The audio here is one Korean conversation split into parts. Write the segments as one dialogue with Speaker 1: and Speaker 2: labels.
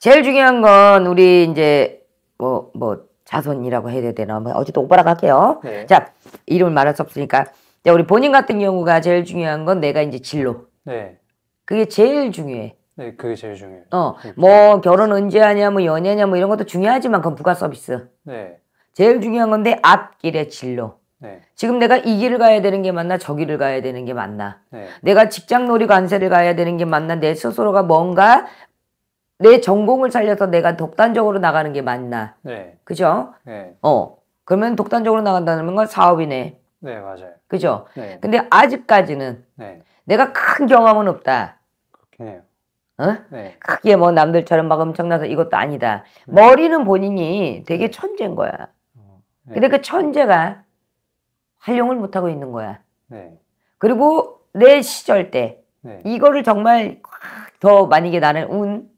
Speaker 1: 제일 중요한 건 우리 이제 뭐뭐 뭐 자손이라고 해야 되나 뭐 어쨌든 오빠라고 할게요. 네. 자 이름을 말할 수 없으니까 자, 우리 본인 같은 경우가 제일 중요한 건 내가 이제 진로. 네. 그게 제일 중요해.
Speaker 2: 네, 그게 제일 중요해. 어, 네.
Speaker 1: 뭐 결혼 언제 하냐, 뭐 연애냐, 뭐 이런 것도 중요하지만 그건 부가 서비스. 네. 제일 중요한 건데 앞길의 진로. 네. 지금 내가 이 길을 가야 되는 게 맞나 저 길을 가야 되는 게 맞나 네. 내가 직장놀이 관세를 가야 되는 게 맞나 내 스스로가 뭔가 내 전공을 살려서 내가 독단적으로 나가는 게 맞나? 네. 그죠? 네. 어. 그러면 독단적으로 나간다는 건 사업이네.
Speaker 3: 네, 맞아요. 그죠? 네.
Speaker 1: 근데 아직까지는 네. 내가 큰 경험은 없다. 그렇긴 해요. 어? 네. 크게 뭐 남들처럼 막 엄청나서 이것도 아니다. 네. 머리는 본인이 되게 네. 천재인 거야. 어, 네. 근데 그 천재가 활용을 못하고 있는 거야. 네. 그리고 내 시절 때 네. 이거를 정말 더 만약에 나는 운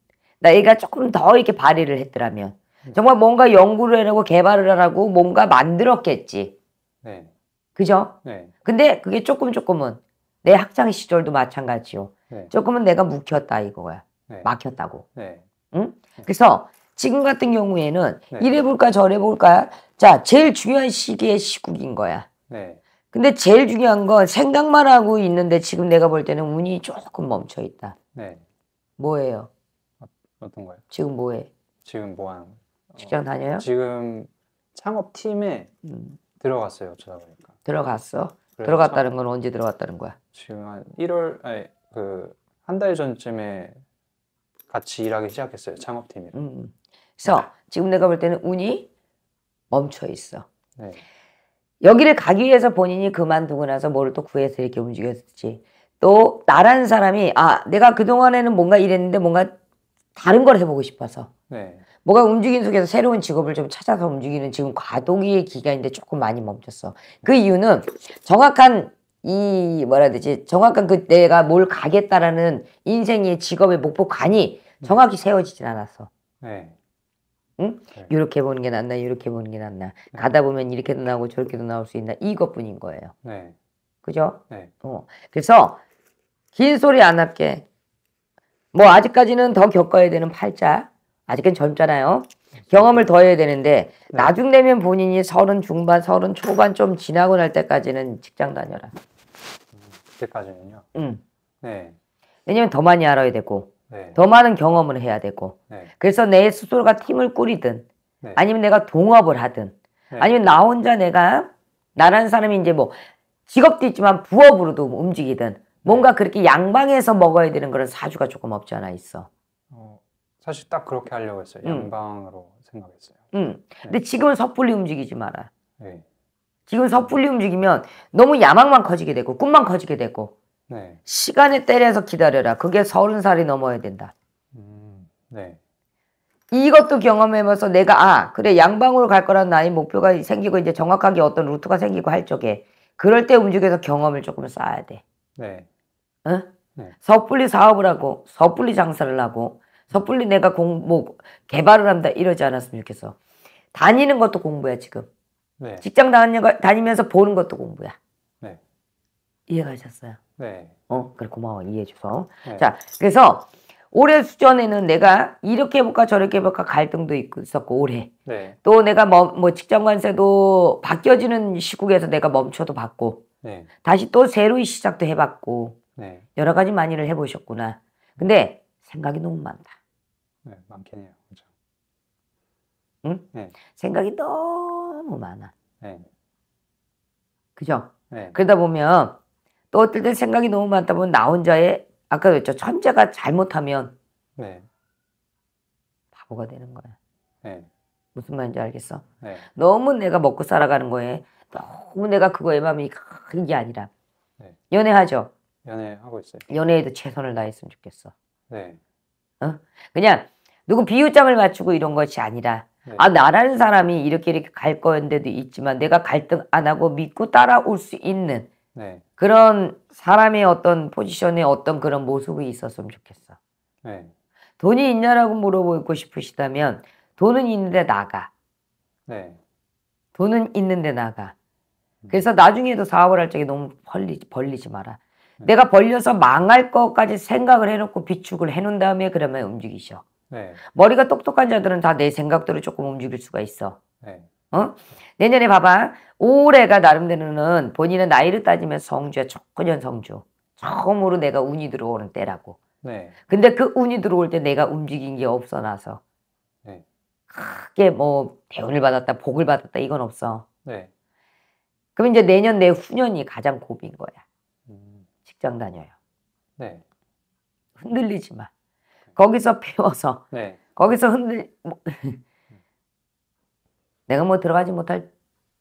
Speaker 1: 나이가 조금 더 이렇게 발휘를 했더라면 네. 정말 뭔가 연구를 해라고 개발을 하라고 뭔가 만들었겠지. 네. 그죠? 네. 근데 그게 조금 조금은 내 학창 시절도 마찬가지요. 네. 조금은 내가 묵혔다 이거야. 네. 막혔다고. 네. 응? 네. 그래서 지금 같은 경우에는 네. 이래 볼까 저래 볼까. 자, 제일 중요한 시기의 시국인 거야. 근데 제일 중요한 건 생각만 하고 있는데 지금 내가 볼 때는 운이 조금 멈춰 있다. 뭐예요? 어떤 거요? 지금 뭐해?
Speaker 2: 지금 뭐 하는 거예요?
Speaker 1: 직장 다녀요?
Speaker 2: 지금 창업팀에 음. 들어갔어요. 어다 보니까.
Speaker 1: 들어갔어? 들어갔다는 창... 건 언제 들어갔다는 거야? 지금 한
Speaker 2: 1월 아니 그한 달 전쯤에 같이 일하기 시작했어요. 창업팀이랑.
Speaker 1: 음, 음. 그래서 지금 내가 볼 때는 운이 멈춰 있어. 네. 여기를 가기 위해서 본인이 그만두고 나서 뭐를 또 구해서 이렇게 움직였지. 또 나라는 사람이 아 내가 그동안에는 뭔가 이랬는데 뭔가 다른 걸 해보고 싶어서 네. 뭐가 움직인 속에서 새로운 직업을 좀 찾아서 움직이는 지금 과도기의 기간인데 조금 많이 멈췄어. 그 이유는 정확한 이 뭐라 해야 되지 정확한 그 내가 뭘 가겠다라는 인생의 직업의 목표관이 음. 정확히 세워지진 않았어. 네. 응? 네. 이렇게 보는 게 낫나 이렇게 보는 게 낫나 네. 가다 보면 이렇게도 나오고 저렇게도 나올 수 있나 이것뿐인 거예요. 네. 그죠? 네. 어. 그래서 긴 소리 안 할게. 뭐 아직까지는 더 겪어야 되는 팔자 아직은 젊잖아요. 경험을 더 해야 되는데 네. 나중 되면 본인이 서른 중반, 서른 초반 좀 지나고 날 때까지는 직장 다녀라.
Speaker 2: 그때까지는요.
Speaker 1: 음. 네. 왜냐면 더 많이 알아야 되고 네. 더 많은 경험을 해야 되고 네. 그래서 내 스스로가 팀을 꾸리든 네. 아니면 내가 동업을 하든 네. 아니면 나 혼자 내가 나라는 사람이 이제 뭐 직업도 있지만 부업으로도 움직이든 네. 뭔가 그렇게 양방에서 먹어야 되는 그런 사주가 조금 없지 않아 있어.
Speaker 2: 어, 사실 딱 그렇게 하려고 했어요. 음. 양방으로 음. 생각했어요. 음.
Speaker 1: 네. 근데 지금은 섣불리 움직이지 마라. 네. 지금 섣불리 움직이면 너무 야망만 커지게 되고 꿈만 커지게 되고 네. 시간에 때려서 기다려라. 그게 서른 살이 넘어야 된다.
Speaker 3: 음, 네.
Speaker 1: 이것도 경험해봐서 내가 아 그래 양방으로 갈 거란 나의 목표가 생기고 이제 정확하게 어떤 루트가 생기고 할 적에 그럴 때 움직여서 경험을 조금 쌓아야 돼. 네. 어? 네. 섣불리 사업을 하고 섣불리 장사를 하고 섣불리 내가 공뭐 개발을 한다 이러지 않았으면 좋겠어. 다니는 것도 공부야 지금. 네. 직장 다니가, 다니면서 보는 것도 공부야. 네. 이해가셨어요? 네. 어 그래 고마워 이해해 줘서. 네. 자 그래서 올해 수전에는 내가 이렇게 해볼까 저렇게 해볼까 갈등도 있었고 올해 네. 또 내가 뭐, 뭐 직장 관세도 바뀌어지는 시국에서 내가 멈춰도 봤고 네. 다시 또 새로이 시작도 해봤고 네. 여러 가지 많이 를 해보셨구나. 근데 생각이 너무 많다.
Speaker 2: 네, 많긴 해요. 그렇죠.
Speaker 1: 응? 네. 생각이 너무 많아. 네. 그죠? 네. 그러다 보면 또 어떨 때 생각이 너무 많다 보면 나 혼자의 아까 그랬죠 천재가 잘못하면 네. 바보가 되는 거야. 네. 무슨 말인지 알겠어? 네. 너무 내가 먹고 살아가는 거에 너무 내가 그거에 마음이 큰 게 아니라 네. 연애하죠.
Speaker 2: 연애하고 있어요.
Speaker 1: 연애에도 최선을 다했으면 좋겠어. 네. 어? 그냥 누구 비유점을 맞추고 이런 것이 아니라 네. 아 나라는 사람이 이렇게 이렇게 갈 건데도 있지만 내가 갈등 안 하고 믿고 따라올 수 있는 네. 그런 사람의 어떤 포지션의 어떤 그런 모습이 있었으면 좋겠어. 네. 돈이 있냐라고 물어보고 싶으시다면 돈은 있는데 나가. 네. 돈은 있는데 나가. 음. 그래서 나중에도 사업을 할 적에 너무 벌리, 벌리지 마라. 내가 벌려서 망할 것까지 생각을 해놓고 비축을 해놓은 다음에 그러면 움직이셔. 네. 머리가 똑똑한 자들은 다 내 생각대로 조금 움직일 수가 있어. 네. 어? 내년에 봐봐. 올해가 나름대로는 본인의 나이를 따지면 성주야. 초년 성주.
Speaker 3: 처음으로
Speaker 1: 내가 운이 들어오는 때라고. 네. 근데 그 운이 들어올 때 내가 움직인 게 없어 나서. 네. 크게 뭐 대운을 받았다, 복을 받았다 이건 없어. 네. 그럼 이제 내년 내 후년이 가장 고비인 거야. 직장 다녀요. 네. 흔들리지 마. 거기서 배워서 네. 거기서 흔들 뭐, 내가 뭐 들어가지 못할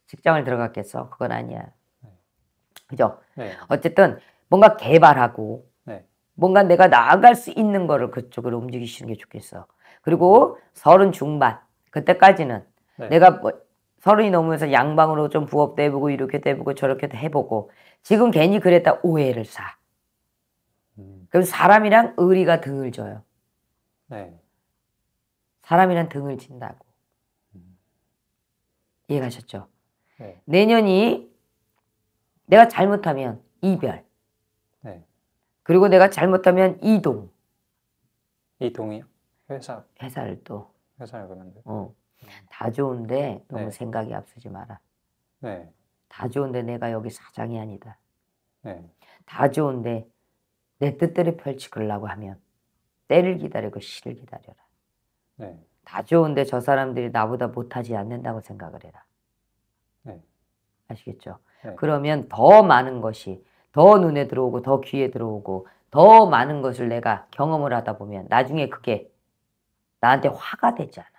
Speaker 1: 직장을 들어갔겠어. 그건 아니야. 네. 그죠? 네. 어쨌든 뭔가 개발하고 네. 뭔가 내가 나아갈 수 있는 거를 그쪽으로 움직이시는 게 좋겠어. 그리고 서른 중반 그때까지는 네. 내가 뭐 서른이 넘으면서 양방으로 좀부업대보고이렇게대보고저렇게 해보고 지금 괜히 그랬다 오해를 사. 음. 그럼 사람이랑 의리가 등을 져요. 네. 사람이랑 등을 진다고. 음. 이해가셨죠? 네. 내년이 내가 잘못하면 이별. 네. 그리고 내가 잘못하면 이동.
Speaker 2: 이동이요? 회사. 회사를 또. 회사를 그만둬.
Speaker 1: 어. 음. 다 좋은데 너무 네. 생각이 앞서지 마라. 네. 다 좋은데 내가 여기 사장이 아니다. 네. 다 좋은데 내 뜻대로 펼치려고 하면 때를 기다리고 시를 기다려라. 네. 다 좋은데 저 사람들이 나보다 못하지 않는다고 생각을 해라. 네. 아시겠죠? 네. 그러면 더 많은 것이 더 눈에 들어오고 더 귀에 들어오고 더 많은 것을 내가 경험을 하다 보면 나중에 그게 나한테 화가 되지 않아.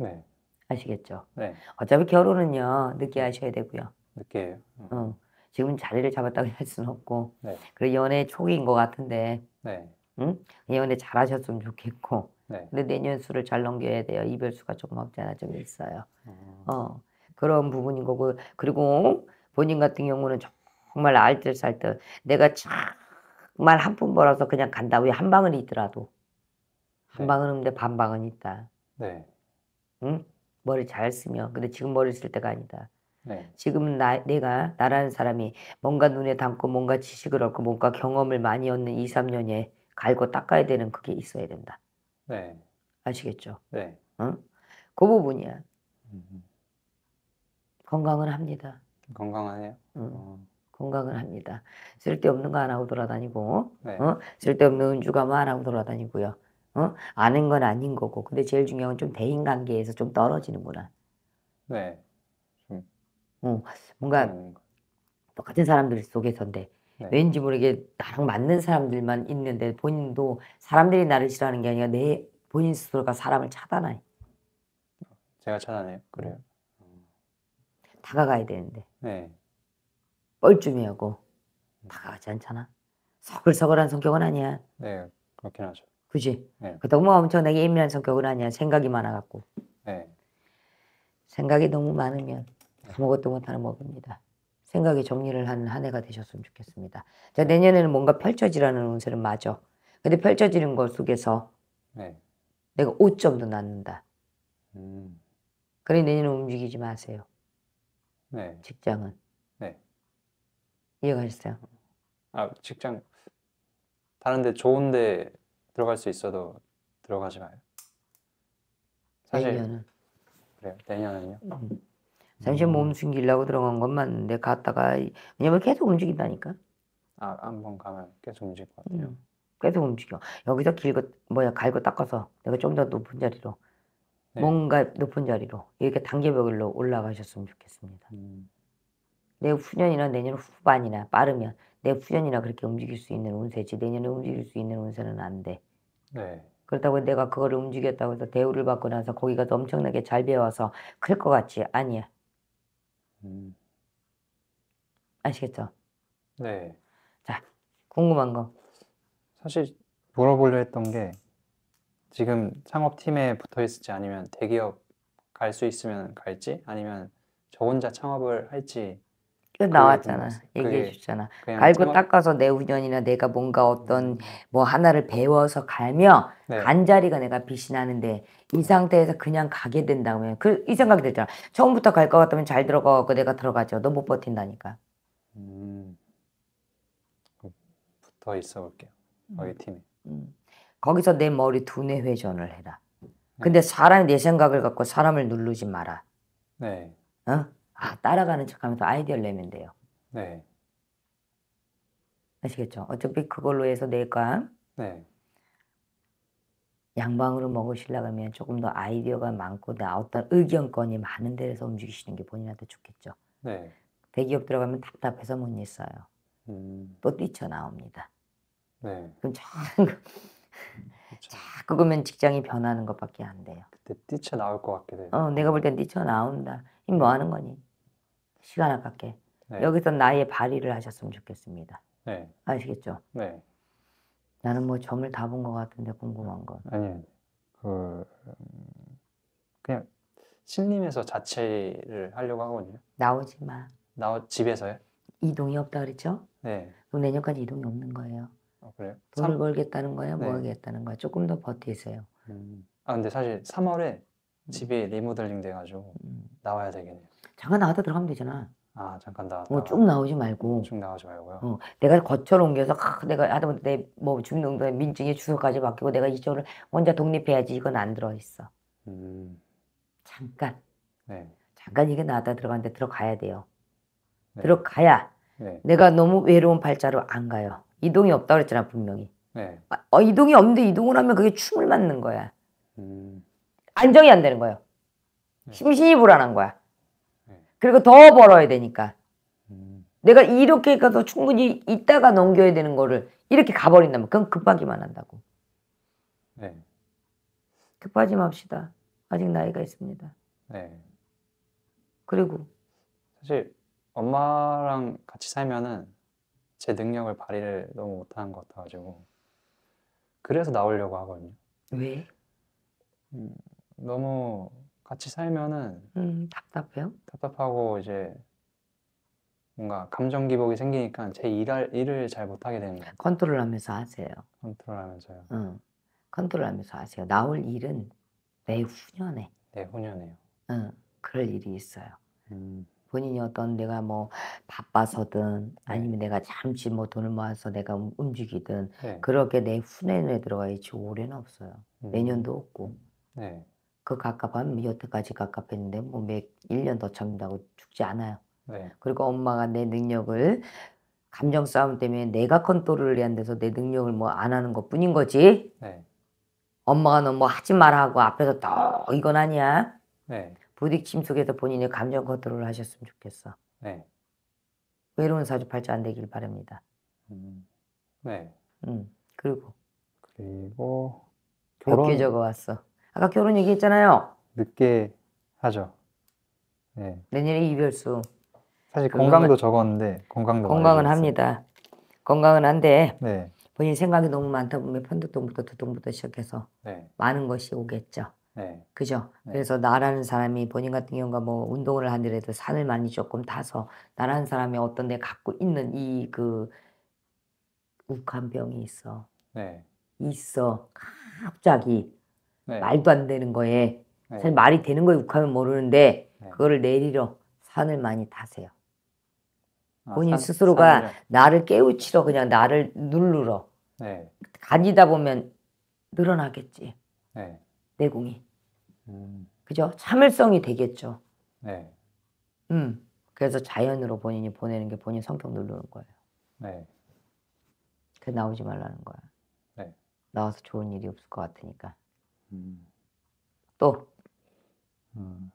Speaker 1: 네. 아시겠죠? 네. 어차피 결혼은요 늦게 네. 하셔야 되고요. 늦게요. 음. 지금 자리를 잡았다고 할 수는 없고. 네. 그래 연애 초기인 것 같은데. 네. 응? 연애 잘하셨으면 좋겠고. 네. 근데 내년 수를 잘 넘겨야 돼요. 이별 수가 조금 없잖아 좀 있어요. 음. 어 그런 부분인 거고 그리고 본인 같은 경우는 정말 알뜰살뜰 내가 정말 한 푼 벌어서 그냥 간다. 왜 한 방은 있더라도 한 네. 방은 없는데 반 방은 있다. 네. 응? 머리 잘 쓰며 근데 지금 머리 쓸 때가 아니다. 네. 지금 나, 내가 나라는 사람이 뭔가 눈에 담고 뭔가 지식을 얻고 뭔가 경험을 많이 얻는 2, 3년에 갈고 닦아야 되는 그게 있어야 된다. 네. 아시겠죠? 네. 응? 그 부분이야. 음. 건강은 합니다. 건강하네요. 응. 어. 건강을 합니다. 쓸데없는 거 안 하고 돌아다니고, 네. 어? 쓸데없는 은주감안 뭐 하고 돌아다니고요. 어? 아는 건 아닌 거고. 근데 제일 중요한 건 좀 대인 관계에서 좀 떨어지는구나.
Speaker 3: 네. 좀 음.
Speaker 1: 어, 음, 뭔가 똑같은 사람들 속에서인데 네. 왠지 모르게 나랑 맞는 사람들만 있는데 본인도 사람들이 나를 싫어하는 게 아니라 내 본인 스스로가 사람을 차단해.
Speaker 2: 제가 차단해요.
Speaker 1: 그래요. 다가가야 되는데. 네. 뻘쭘해 하고 음. 다가가지 않잖아. 서글서글한 성격은 아니야.
Speaker 2: 네, 그렇긴 하죠. 그지? 네.
Speaker 1: 그렇다 뭐 엄청나게 예민한 성격을 아니야. 생각이 많아갖고. 네. 생각이 너무 많으면 아무것도 못하는 먹입니다. 생각의 정리를 하는 한 해가 되셨으면 좋겠습니다. 자, 내년에는 뭔가 펼쳐지라는 운세는 맞아. 근데 펼쳐지는 것 속에서 네. 내가 5점도 낳는다. 음. 그래 내년은 움직이지 마세요. 네. 직장은. 네. 이해가셨어요? 아 직장
Speaker 2: 다른데 좋은데 들어갈 수 있어도 들어가지 마요.
Speaker 1: 사실 내년은.
Speaker 2: 그래요. 내년은요.
Speaker 1: 음. 잠시 몸 숨기려고 들어간 건 맞는데 갔다가 왜냐면 계속 움직인다니까.
Speaker 2: 아한번 가면
Speaker 1: 계속 움직일 것 같아요. 음. 계속 움직여. 여기서 길고 뭐야 갈고 닦아서 내가 좀 더 높은 자리로 네. 뭔가 높은 자리로 이렇게 단계별로 올라가셨으면 좋겠습니다. 음. 내 후년이나 내년 후반이나 빠르면 내 후견이나 그렇게 움직일 수 있는 운세지 내년에 움직일 수 있는 운세는 안 돼. 네. 그렇다고 내가 그걸 움직였다고 해서 대우를 받고 나서 거기가 엄청나게 잘 배워서 클것 같지 아니야. 음. 아시겠죠? 네. 자 궁금한 거.
Speaker 2: 사실 물어보려 했던 게 지금
Speaker 1: 창업팀에
Speaker 2: 붙어 있을지 아니면 대기업 갈 수 있으면 갈지 아니면 저 혼자 창업을 할지
Speaker 1: 그 나왔잖아. 그 얘기해 주잖아. 갈고 참... 닦아서 내 우연이나 내가 뭔가 어떤 음. 뭐 하나를 배워서 갈며 네. 간자리가 내가 빛이 나는데 이 상태에서 그냥 가게 된다면 그이 생각이 들잖아. 처음부터 갈 것 같다면 잘 들어가고 내가 들어가죠. 너 못 버틴다니까.
Speaker 3: 음.
Speaker 2: 붙어 있어 볼게요.
Speaker 1: 음. 거기 팀에. 음. 거기서 내 머리 두뇌 회전을 해라. 네. 근데 사람이 내 생각을 갖고 사람을 누르지 마라. 네. 어? 아, 따라가는 척 하면서 아이디어를 내면 돼요. 네. 아시겠죠? 어차피 그걸로 해서 내가 네. 양방으로 먹으시려고 하면 조금 더 아이디어가 많고 어떤 의견권이 많은 데서 움직이시는 게 본인한테 좋겠죠. 네. 대기업 들어가면 답답해서 못 있어요. 음. 또 뛰쳐나옵니다. 네. 그럼 자꾸, 자꾸 그러면 직장이 변하는 것밖에 안 돼요. 그때 뛰쳐나올 것 같게 돼요. 어, 내가 볼 땐 뛰쳐나온다. 이 뭐 하는 거니? 시간 아깝게 네. 여기서 나의 발의를 하셨으면 좋겠습니다. 네. 아시겠죠? 네. 나는 뭐 점을 다 본 것 같은데 궁금한 건. 아니, 그
Speaker 2: 음,
Speaker 1: 그냥 신림에서
Speaker 2: 자체를 하려고 하거든요. 나오지 마. 나오 집에서요?
Speaker 1: 이동이 없다 그랬죠? 네. 그럼 내년까지 이동이 없는 거예요.
Speaker 2: 아, 그래요? 돈을 3... 벌겠다는 거예요, 뭐 네. 뭐
Speaker 1: 하겠다는 거예요. 조금 더 버티세요.
Speaker 2: 음. 아 근데 사실 3월에 집이 리모델링 돼가지고 음. 나와야 되겠네요.
Speaker 1: 잠깐 나갔다 들어가면 되잖아. 아 잠깐 나. 뭐 어, 쭉 나오지 말고. 쭉 나오지 말고요. 어, 내가 거처로 옮겨서 아, 내가 하다못해 내뭐 주민등록 민증의 주소까지 바뀌고 내가 이쪽을 혼자 독립해야지 이건 안 들어 있어. 음. 잠깐. 네. 잠깐 이게 나왔다 들어가는데 들어가야 돼요. 네. 들어가야 네. 내가 너무 외로운 발자로 안 가요. 이동이 없다 그랬잖아 분명히. 네. 아, 어, 이동이 없는데 이동을 하면 그게 춤을 맞는 거야. 음. 안정이 안 되는 거예요. 네. 심신이 불안한 거야. 네. 그리고 더 벌어야 되니까. 음. 내가 이렇게 가서 충분히 있다가 넘겨야 되는 거를 이렇게 가버린다면 그건 급하기만 한다고. 네. 급하지 맙시다. 아직 나이가 있습니다. 네. 그리고
Speaker 2: 사실 엄마랑 같이 살면은 제 능력을 발휘를 너무 못하는 것 같아가지고 그래서 나오려고 하거든요. 왜? 음, 너무 같이 살면은
Speaker 1: 음, 답답해요?
Speaker 2: 답답하고 이제 뭔가 감정 기복이 생기니까 제 일할 일을 잘 못하게 되는 거예요.
Speaker 1: 컨트롤하면서 하세요. 컨트롤하면서요. 응. 컨트롤하면서 하세요. 나올 일은 내후년에.
Speaker 3: 내후년에요.
Speaker 1: 응. 그럴 일이 있어요. 음. 본인이 어떤 내가 뭐 바빠서든 네. 아니면 네. 내가 잠시 뭐 돈을 모아서 내가 움직이든 네. 그렇게 내 후년에 들어가야지 올해는 없어요. 음. 내년도 없고. 네. 그 갑갑함 여태까지 갑갑했는데 뭐매 1년 더 참는다고 죽지 않아요. 네. 그리고 엄마가 내 능력을 감정 싸움 때문에 내가 컨트롤을 해야 돼서 내 능력을 뭐 안 하는 것 뿐인 거지. 네. 엄마가 너 뭐 하지 말라고 앞에서 더 이건 아니야. 네. 부딪힘 속에서 본인의 감정 컨트롤을 하셨으면 좋겠어. 네. 외로운 사주팔자 안 되길 바랍니다.
Speaker 3: 음. 네.
Speaker 1: 음. 그리고 그리고 결혼... 적어왔어. 아까 결혼 얘기했잖아요. 늦게 하죠. 네. 내년에 이별수. 사실 건강도
Speaker 2: 적었는데 건강도 건강은 합니다.
Speaker 1: 건강은 한데 네. 본인 생각이 너무 많다 보면 편두통부터 두통부터 시작해서 네. 많은 것이 오겠죠. 네. 그죠? 네. 그래서 나라는 사람이 본인 같은 경우가 뭐 운동을 하더라도 산을 많이 조금 타서 나라는 사람이 어떤 데 갖고 있는 이그 욱한 병이 있어. 네. 있어. 갑자기 네. 말도 안 되는 거에 네. 사실 말이 되는 거에 욱하면 모르는데 네. 그거를 내리러 산을 많이 타세요. 아, 본인 산, 스스로가 산이요? 나를 깨우치러 그냥 나를 누르러 가지다 네. 보면 늘어나겠지. 네. 내공이. 음. 그죠? 참을성이 되겠죠. 음. 그래서 자연으로 본인이 보내는 게 본인 성격 누르는 거예요. 네. 그 나오지 말라는 거야. 네. 나와서 좋은 일이 없을 것 같으니까. 또 음.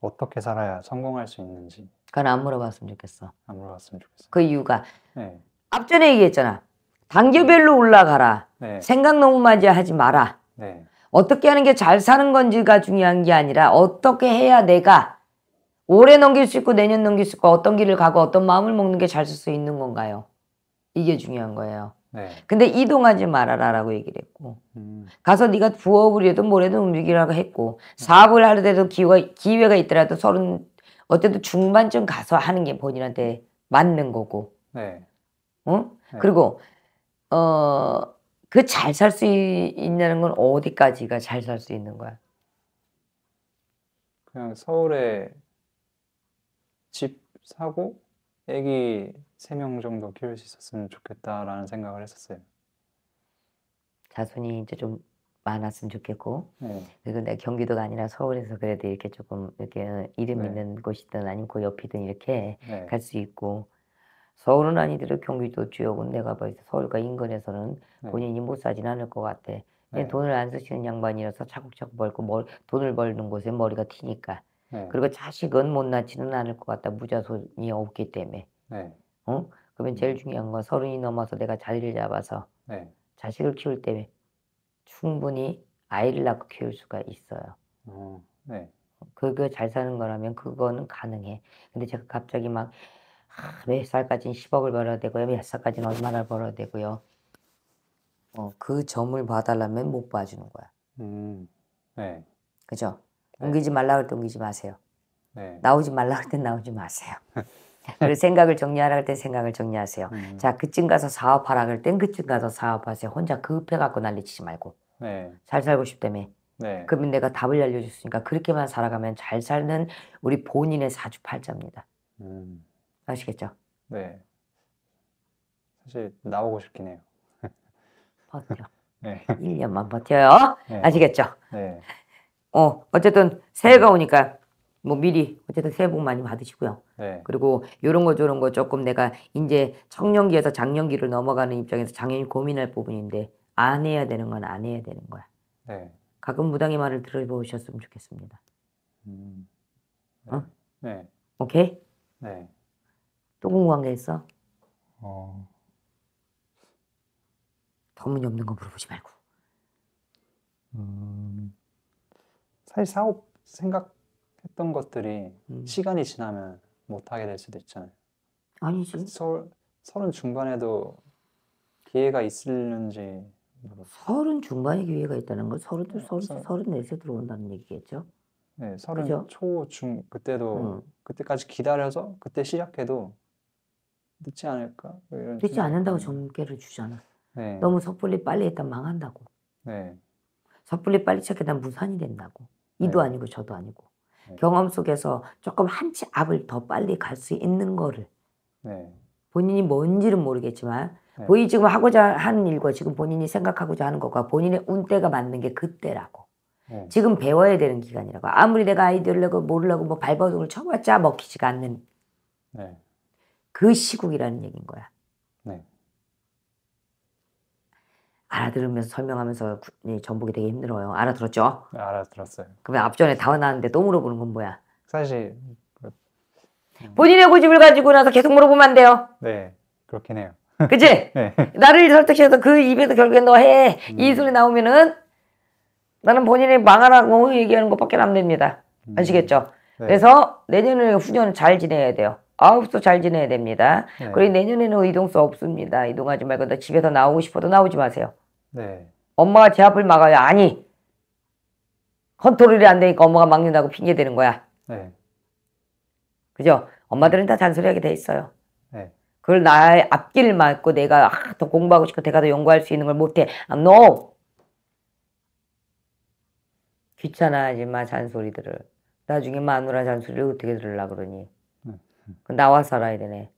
Speaker 1: 어떻게 살아야 성공할 수 있는지. 그건 안 물어봤으면 좋겠어. 안 물어봤으면 좋겠어. 그 이유가 네. 앞전에 얘기했잖아. 단계별로 올라가라. 네. 네. 생각 너무 많이 하지 마라. 네. 어떻게 하는 게 잘 사는 건지가 중요한 게 아니라 어떻게 해야 내가 올해 넘길 수 있고 내년 넘길 수 있고 어떤 길을 가고 어떤 마음을 먹는 게 잘 쓸 수 있는 건가요? 이게 중요한 거예요. 네. 근데 이동하지 말아라라고 얘기를 했고 음. 가서 네가 부업을 해도 뭐래도 움직이라고 했고 사업을 하려도 기회가, 기회가 있더라도 서른 어쨌든 중반쯤 가서 하는 게 본인한테 맞는 거고 네. 어? 네. 그리고 어 그 잘 살 수 있냐는 건 어디까지가 잘 살 수 있는 거야?
Speaker 2: 그냥 서울에 집 사고 애기 3명 정도 키울 수 있었으면 좋겠다라는 생각을 했었어요.
Speaker 1: 자손이 이제 좀 많았으면 좋겠고 네. 그리고 내 경기도가 아니라 서울에서 그래도 이렇게 조금 이렇게 이름 네. 있는 곳이든 아니면 그 옆이든 이렇게 네. 갈수 있고 서울은 아니더라도 경기도 지역은 내가 봐서 서울과 인근에서는 네. 본인이 못 사진 않을 것 같아. 네. 돈을 안 쓰시는 양반이라서 차곡차곡 벌고 뭘, 돈을 벌는 곳에 머리가 튀니까 네. 그리고 자식은 못 낳지는 않을 것 같다. 무자손이 없기 때문에. 네. 어? 그러면 제일 중요한 건 서른이 넘어서 내가 자리를 잡아서 네. 자식을 키울 때에 충분히 아이를 낳고 키울 수가 있어요.
Speaker 3: 음, 네.
Speaker 1: 그거 잘 사는 거라면 그거는 가능해. 근데 제가 갑자기 막 아, 몇 살까지는 10억을 벌어야 되고요. 몇 살까지는 얼마나 벌어야 되고요. 어, 그 점을 봐달라면 못 봐주는 거야. 음, 네. 그죠? 네. 옮기지 말라 할때 옮기지 마세요. 네. 나오지 말라 할때 나오지 마세요. 그리고 생각을 정리하라 할때 생각을 정리하세요. 음. 자, 그쯤 가서 사업하라 할땐 그쯤 가서 사업하세요. 혼자 급해갖고 난리치지 말고. 네. 잘 살고 싶다며. 네. 그러면 내가 답을 알려줬으니까 그렇게만 살아가면 잘 사는 우리 본인의 사주팔자입니다. 음. 아시겠죠?
Speaker 2: 네. 사실 나오고 싶긴 해요.
Speaker 1: 버텨. 네. 1년만 버텨요. 네. 아시겠죠? 네. 어, 어쨌든 새해가 오니까 뭐 미리 어쨌든 새해 복 많이 받으시고요. 네. 그리고 요런 거 저런 거 조금 내가 이제 청년기에서 장년기를 넘어가는 입장에서 당연히 고민할 부분인데 안 해야 되는 건 안 해야 되는 거야. 네. 가끔 무당의 말을 들어보셨으면 좋겠습니다. 음. 네. 어? 네. 오케이? 네. 또 궁금한 게 있어? 어. 터무니없는 거 물어보지 말고. 음.
Speaker 2: 사실 사업 생각했던 것들이 음. 시간이 지나면 못하게 될 수도 있잖아요. 아니지. 서울, 서른 중반에도 기회가 있을는지
Speaker 1: 서른 중반에 기회가 있다는 건 서른 또 네, 서른 서른 네세 들어온다는 얘기겠죠. 네, 서른 초중
Speaker 2: 그때도 음. 그때까지 기다려서 그때 시작해도 늦지 않을까? 뭐 늦지 않는다고
Speaker 1: 정계를 주잖아. 네. 너무 섣불리 빨리 했다 망한다고. 네. 섣불리 빨리 시작했다 무산이 된다고. 이도 네. 아니고 저도 아니고 네. 경험 속에서 조금 한치 앞을 더 빨리 갈 수 있는 거를 네. 본인이 뭔지는 모르겠지만 본인이 지금 하고자 하는 일과 지금 본인이 생각하고자 하는 것과 본인의 운때가 맞는 게 그때라고 지금 배워야 되는 기간이라고 아무리 내가 아이디어를 내고 모르려고 뭐 발버둥을 쳐봤자 먹히지가 않는 그 시국이라는 얘기인 거야. 알아들으면서 설명하면서 전복이 되게 힘들어요. 알아들었죠?
Speaker 2: 네, 알아들었어요.
Speaker 1: 그러면 앞전에 다 나왔는데 또 물어보는 건 뭐야? 사실 음. 본인의 고집을 가지고 나서 계속 물어보면 안 돼요. 네, 그렇긴 해요. 그치? 네. 나를 설득해서 그 입에서 결국엔 너 해. 이 음. 소리 나오면은 나는 본인이 망하라고 얘기하는 것밖에 안 됩니다. 음. 아시겠죠? 네. 그래서 내년에 후년 잘 지내야 돼요. 아홉 수 잘 지내야 됩니다. 네. 그리고 내년에는 이동수 없습니다. 이동하지 말고 집에서 나오고 싶어도 나오지 마세요. 네. 엄마가 제 앞을 막아요. 아니. 컨트롤이 안 되니까 엄마가 막는다고 핑계 대는 거야. 네. 그죠? 엄마들은 다 잔소리하게 돼 있어요. 네. 그걸 나의 앞길을 막고 내가 아, 더 공부하고 싶고 내가 더 연구할 수 있는 걸 못해. 아, m no. 귀찮아하지 마 잔소리들을. 나중에 마누라 잔소리를 어떻게 들으려 고 그러니. 그 나와 살아야 되네.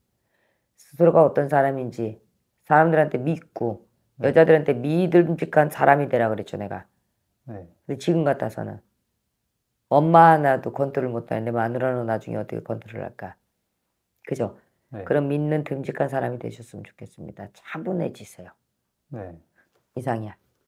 Speaker 1: 스스로가 어떤 사람인지 사람들한테 믿고 네. 여자들한테 믿음직한 사람이 되라 그랬죠 내가. 네. 근데 지금 같아서는 엄마 하나도 컨트롤 못하는데 마누라는 나중에 어떻게 컨트롤 할까? 그죠? 네. 그럼 믿는 듬직한 사람이 되셨으면 좋겠습니다. 차분해지세요. 네. 이상이야.